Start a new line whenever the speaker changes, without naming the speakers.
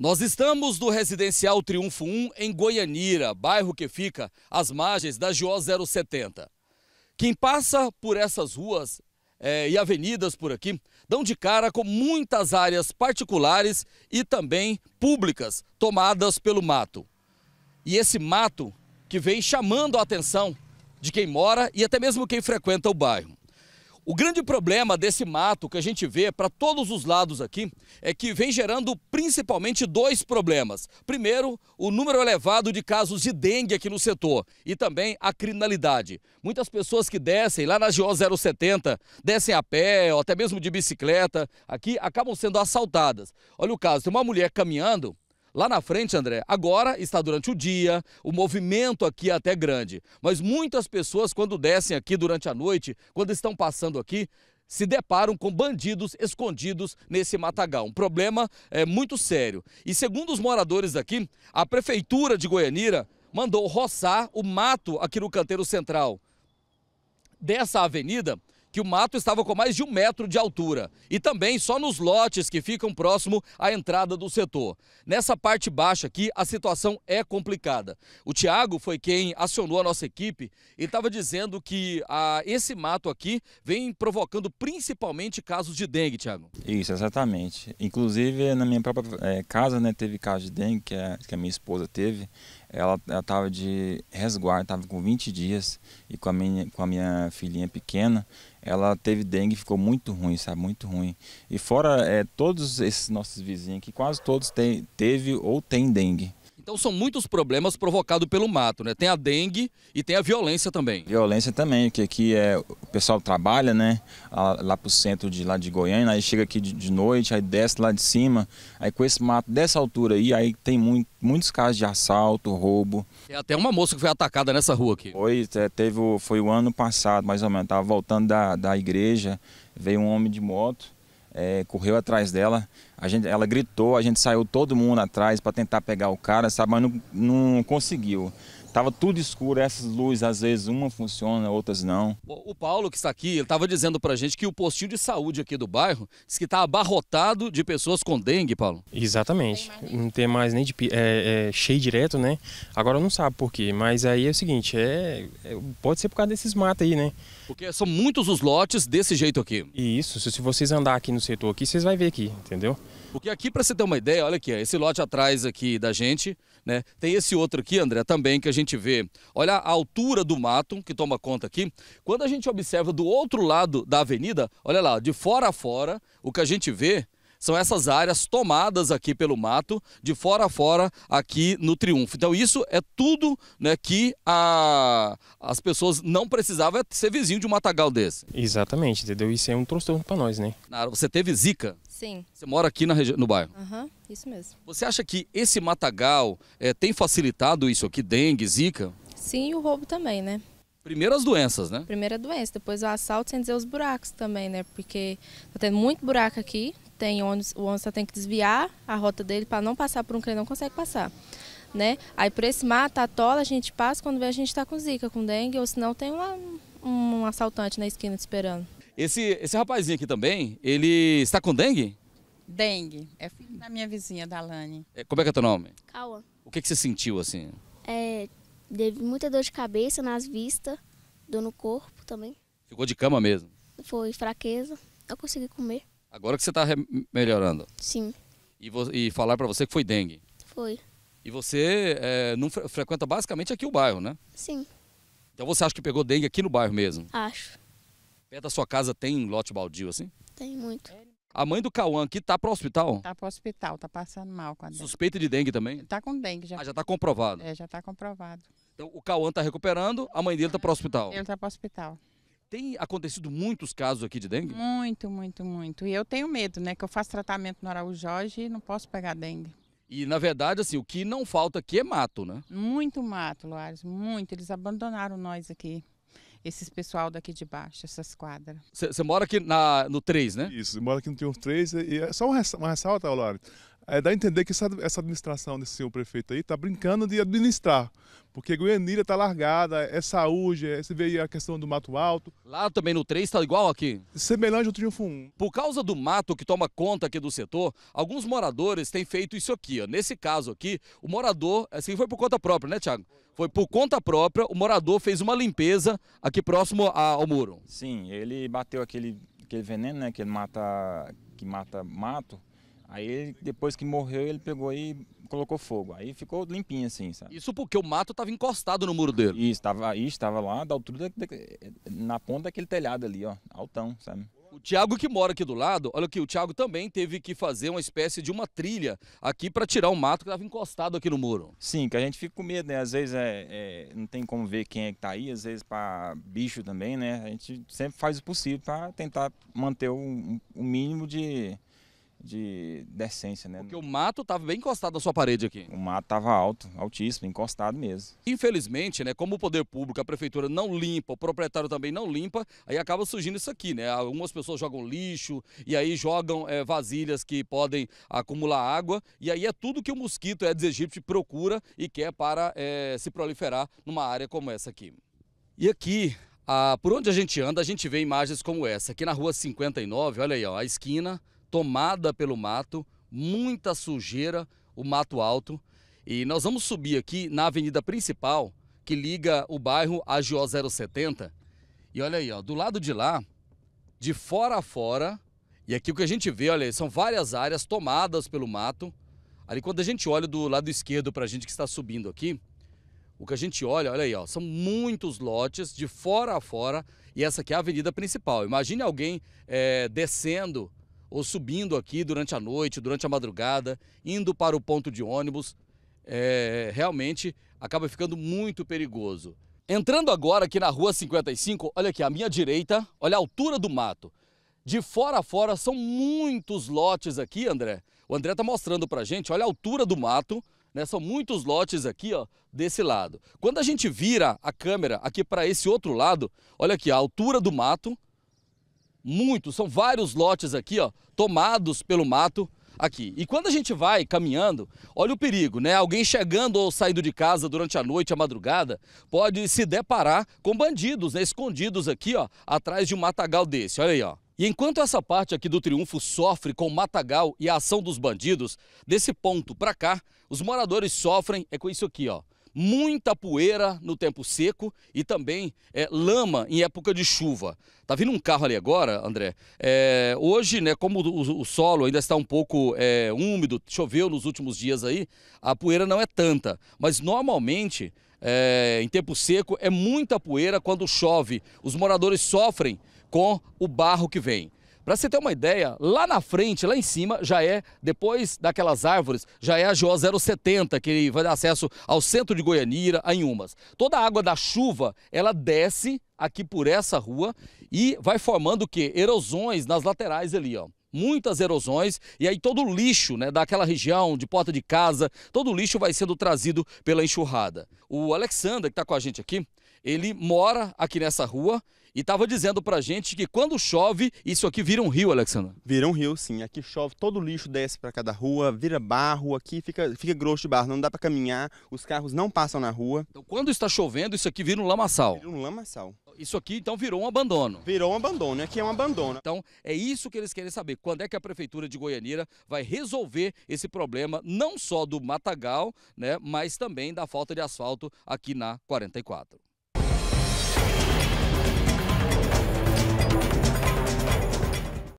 Nós estamos do Residencial Triunfo 1 em Goianira, bairro que fica às margens da GO 070. Quem passa por essas ruas é, e avenidas por aqui dão de cara com muitas áreas particulares e também públicas tomadas pelo mato. E esse mato que vem chamando a atenção de quem mora e até mesmo quem frequenta o bairro. O grande problema desse mato que a gente vê para todos os lados aqui é que vem gerando principalmente dois problemas. Primeiro, o número elevado de casos de dengue aqui no setor e também a criminalidade. Muitas pessoas que descem lá na GO 070, descem a pé ou até mesmo de bicicleta, aqui acabam sendo assaltadas. Olha o caso, tem uma mulher caminhando Lá na frente, André, agora está durante o dia, o movimento aqui é até grande. Mas muitas pessoas, quando descem aqui durante a noite, quando estão passando aqui, se deparam com bandidos escondidos nesse matagal. Um problema é, muito sério. E segundo os moradores aqui, a prefeitura de Goianira mandou roçar o mato aqui no canteiro central dessa avenida que o mato estava com mais de um metro de altura e também só nos lotes que ficam próximo à entrada do setor. Nessa parte baixa aqui, a situação é complicada. O Tiago foi quem acionou a nossa equipe e estava dizendo que ah, esse mato aqui vem provocando principalmente casos de dengue, Tiago.
Isso, exatamente. Inclusive, na minha própria é, casa, né, teve caso de dengue, que a, é, que a minha esposa teve ela estava de resguardo, estava com 20 dias e com a, minha, com a minha filhinha pequena, ela teve dengue ficou muito ruim, sabe? Muito ruim. E fora é, todos esses nossos vizinhos aqui, quase todos te, teve ou tem dengue.
Então são muitos problemas provocados pelo mato, né? Tem a dengue
e tem a violência também.
Violência também, que aqui é, o
pessoal trabalha, né? Lá pro centro de lá de Goiânia, aí chega aqui de, noite, aí desce lá de cima, aí com esse mato dessa altura aí, aí tem muito, muitos casos de assalto, roubo.
É até uma moça que foi atacada nessa rua
aqui. Foi, é, teve, foi o ano passado, mais ou menos, tava voltando da, da igreja, veio um homem de moto, é, correu atrás dela. A gente, ela gritou, a gente saiu todo mundo atrás para tentar pegar o cara, sabe? Mas não, não conseguiu. Tava tudo escuro, essas luzes às vezes uma funciona, outras não.
O Paulo que está aqui, ele estava dizendo para a gente que o postinho de saúde aqui do bairro que está abarrotado de pessoas com dengue, Paulo. Exatamente,
não tem mais nem de é, é, cheio direto, né? Agora não sabe por quê, mas aí é o seguinte, é, é pode ser por causa desses matos aí, né?
Porque são muitos os lotes desse jeito aqui. Isso, se vocês andar aqui no setor aqui, vocês vão ver aqui, entendeu? Porque aqui, para você ter uma ideia, olha aqui, esse lote atrás aqui da gente, né? Tem esse outro aqui, André, também, que a gente vê. Olha a altura do mato, que toma conta aqui. Quando a gente observa do outro lado da avenida, olha lá, de fora a fora, o que a gente vê são essas áreas tomadas aqui pelo mato, de fora a fora, aqui no Triunfo. Então isso é tudo né, que a, as pessoas não precisavam é ser vizinho de um matagal desse. Exatamente, entendeu? Isso é um transtorno para nós, né? Você teve zika? Sim. Você mora aqui na no bairro? Aham, uhum, isso mesmo. Você acha que esse matagal é, tem facilitado isso aqui, dengue, zika? Sim, e o roubo também, né? Primeiro as doenças, né? Primeiro a doença, depois o assalto, sem dizer os buracos também, né? Porque tá tendo muito buraco aqui, tem ônibus, o ônibus só tem que desviar a rota dele para não passar por um que ele não consegue passar. Né? Aí por esse mato, tola a gente passa, quando vê a gente está com zika, com dengue, ou senão tem uma, um assaltante na esquina te esperando. Esse, esse rapazinho aqui também, ele está com dengue?
Dengue. É filho da minha vizinha, da Lani.
É, como é que é teu nome? Cauã. O que, que você sentiu assim? É, Teve muita dor de cabeça nas vistas, dor no corpo também. Ficou de cama mesmo? Foi fraqueza, não consegui comer. Agora que você está melhorando? Sim. E, e falar para você que foi dengue? Foi. E você é, não fre frequenta basicamente aqui o bairro, né? Sim. Então você acha que pegou dengue aqui no bairro mesmo? Acho. Perto da sua casa tem lote baldio assim? Tem muito. A mãe do Cauã aqui tá pro hospital?
Tá pro hospital, tá passando mal com a dengue.
Suspeita de dengue também?
Tá com dengue já. Ah, já tá
comprovado?
É, já tá comprovado.
Então, o Cauã está recuperando, a mãe dele está para o hospital. Ele
está para o hospital.
Tem acontecido muitos casos aqui de dengue?
Muito, muito, muito. E eu tenho medo, né? Que eu faço tratamento no Araújo Jorge e não posso pegar dengue.
E, na verdade, assim, o que não falta aqui é mato, né?
Muito mato, Luares, muito. Eles abandonaram nós aqui esses pessoal daqui de baixo, essas quadras.
Você mora aqui na, no 3, né? Isso, mora aqui no 3 e é só uma ressalta, tá, Laura é, dá a entender que essa, essa administração desse senhor prefeito aí está brincando de administrar, porque Goianira está largada, é saúde, é, você vê aí a questão do mato alto. Lá também no 3 está igual aqui? Semelhante ao Triunfo 1. Por causa do mato que toma conta aqui do setor, alguns moradores têm feito isso aqui. Ó. Nesse caso aqui, o morador, assim, foi por conta própria, né, Tiago? Foi por conta própria, o morador fez uma limpeza aqui próximo ao muro. Sim, ele bateu aquele, aquele veneno,
né, que mata, que mata mato, Aí depois que morreu, ele pegou e colocou fogo. Aí ficou limpinho assim, sabe? Isso porque o mato estava encostado no muro dele. Isso, estava aí, estava lá, da altura da, na ponta daquele telhado ali, ó, altão, sabe?
O Thiago que mora aqui do lado, olha aqui, o Thiago também teve que fazer uma espécie de uma trilha aqui para tirar o mato que estava encostado aqui no muro. Sim, que a gente fica com medo, né? Às vezes é, é não tem como ver quem é
que está aí, às vezes para bicho também, né? A gente sempre faz o possível para tentar manter o um, um mínimo de, de decência, né?
Porque o mato estava bem encostado na sua
parede aqui. O mato estava alto, altíssimo, encostado mesmo.
Infelizmente, né, como o poder público, a prefeitura não limpa, o proprietário também não limpa, aí acaba surgindo isso aqui, né? Algumas pessoas jogam lixo e aí jogam é, vasilhas que podem acumular água e aí é tudo que o mosquito Aedes aegypti procura e quer para é, se proliferar numa área como essa aqui. E aqui, ah, por onde a gente anda, a gente vê imagens como essa. Aqui na rua 59, olha aí, ó, a esquina tomada pelo mato, muita sujeira, o mato alto. E nós vamos subir aqui na avenida principal, que liga o bairro à GO 070. E olha aí, ó, do lado de lá, de fora a fora, e aqui o que a gente vê, olha aí, são várias áreas tomadas pelo mato. Ali quando a gente olha do lado esquerdo para a gente que está subindo aqui, o que a gente olha, olha aí, ó, são muitos lotes de fora a fora e essa aqui é a avenida principal. Imagine alguém é, descendo ou subindo aqui durante a noite, durante a madrugada, indo para o ponto de ônibus, é, realmente acaba ficando muito perigoso. Entrando agora aqui na Rua 55, olha aqui, à minha direita, olha a altura do mato. De fora a fora são muitos lotes aqui, André. O André está mostrando para gente, olha a altura do mato, né? São muitos lotes aqui, ó, desse lado. Quando a gente vira a câmera aqui para esse outro lado, olha aqui, a altura do mato, muitos, são vários lotes aqui, ó, tomados pelo mato aqui. E quando a gente vai caminhando, olha o perigo, né? Alguém chegando ou saindo de casa durante a noite, a madrugada, pode se deparar com bandidos, né? Escondidos aqui, ó, atrás de um matagal desse. Olha aí, ó. E enquanto essa parte aqui do Triunfo sofre com o matagal e a ação dos bandidos, desse ponto para cá, os moradores sofrem é com isso aqui, ó muita poeira no tempo seco e também é, lama em época de chuva. Tá vindo um carro ali agora, André. É, hoje, né, como o, o, solo ainda está um pouco é, úmido, choveu nos últimos dias aí, a poeira não é tanta. Mas normalmente, é, em tempo seco, é muita poeira quando chove. Os moradores sofrem com o barro que vem. Para você ter uma ideia, lá na frente, lá em cima, já é, depois daquelas árvores, já é a GO 070, que vai dar acesso ao centro de Goianira, a Inhumas. Toda a água da chuva, ela desce aqui por essa rua e vai formando o quê? Erosões nas laterais ali, ó muitas erosões e aí todo o lixo né, daquela região, de porta de casa, todo o lixo vai sendo trazido pela enxurrada. O Alexander, que está com a gente aqui, ele mora aqui nessa rua e estava dizendo para gente que quando chove, isso aqui vira um rio, Alexandre. Vira
um rio, sim. Aqui chove, todo o lixo desce para cada rua, vira barro, aqui fica, fica grosso de barro, não dá para caminhar, os carros não passam na rua. Então
quando está chovendo, isso aqui vira um lamaçal. Vira um lamaçal. Isso aqui então virou um abandono. Virou um abandono, aqui é um abandono. Então é isso que eles querem saber, quando é que a prefeitura de Goianira vai resolver esse problema não só do matagal, né, mas também da falta de asfalto aqui na 44.